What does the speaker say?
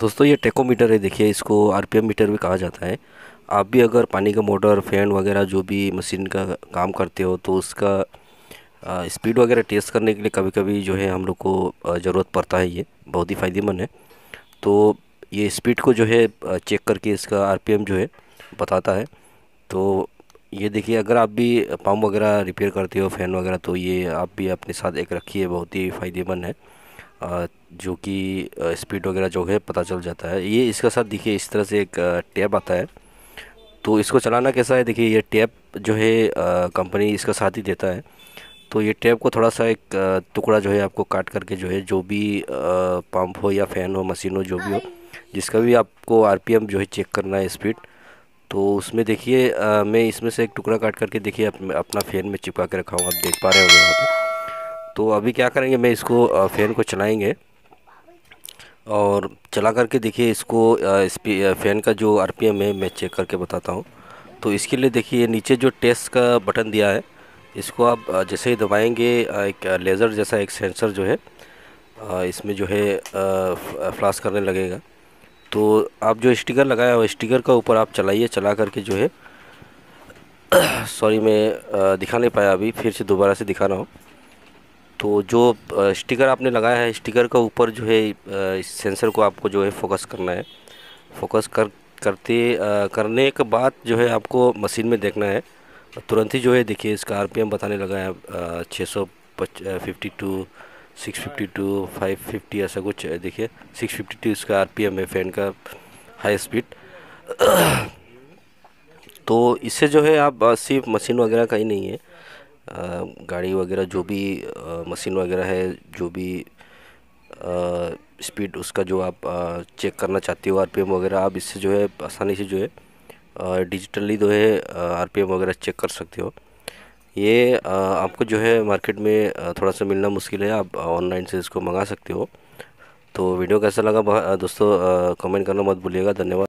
दोस्तों ये टेकोमीटर है देखिए इसको आरपीएम मीटर भी कहा जाता है आप भी अगर पानी का मोटर फैन वगैरह जो भी मशीन का काम करते हो तो उसका स्पीड वगैरह टेस्ट करने के लिए कभी कभी जो है हम लोग को ज़रूरत पड़ता है ये बहुत ही फ़ायदेमंद है तो ये स्पीड को जो है चेक करके इसका आरपीएम जो है बताता है तो ये देखिए अगर आप भी पम्प वगैरह रिपेयर करते हो फैन वगैरह तो ये आप भी अपने साथ एक रखिए बहुत ही फ़ायदेमंद है जो कि स्पीड वगैरह जो है पता चल जाता है ये इसके साथ देखिए इस तरह से एक टैब आता है तो इसको चलाना कैसा है देखिए ये टैब जो है कंपनी इसका साथ ही देता है तो ये टैब को थोड़ा सा एक टुकड़ा जो है आपको काट करके जो है जो भी पंप हो या फ़ैन हो मशीन हो जो भी हो जिसका भी आपको आर जो है चेक करना है स्पीड तो उसमें देखिए मैं इसमें से एक टुकड़ा काट करके देखिए अपना फ़ैन में चिपका के रखा हूँ आप देख पा रहे हो यहाँ पर तो अभी क्या करेंगे मैं इसको फ़ैन को चलाएंगे और चला करके देखिए इसको इस फ़ैन का जो आरपीएम है मैं चेक करके बताता हूँ तो इसके लिए देखिए नीचे जो टेस्ट का बटन दिया है इसको आप जैसे ही दबाएंगे एक लेज़र जैसा एक सेंसर जो है इसमें जो है फ्लाश करने लगेगा तो आप जो स्टिकर लगाया हो स्टिकर का ऊपर आप चलाइए चला करके जो है सॉरी मैं दिखा नहीं पाया अभी फिर से दोबारा से दिखा रहा हूँ तो जो स्टिकर आपने लगाया है स्टिकर का ऊपर जो है इस सेंसर को आपको जो है फोकस करना है फोकस कर करते करने के बाद जो है आपको मशीन में देखना है तुरंत ही जो है देखिए इसका आरपीएम बताने लगा है छः सौ fifty two six fifty two five fifty ऐसा कुछ देखिए सिक्स फिफ्टी टू इसका आरपीएम है फ़ैन का हाई स्पीड तो इससे जो है आप सिर्फ मशीन वगैरह का ही नहीं है गाड़ी वगैरह जो भी मशीन वगैरह है जो भी स्पीड उसका जो आप चेक करना चाहते हो आरपीएम वगैरह आप इससे जो है आसानी से जो है डिजिटली जो है आरपीएम वगैरह चेक कर सकते हो ये आपको जो है मार्केट में थोड़ा सा मिलना मुश्किल है आप ऑनलाइन से इसको मंगा सकते हो तो वीडियो कैसा लगा दोस्तों कमेंट करना मत भूलिएगा धन्यवाद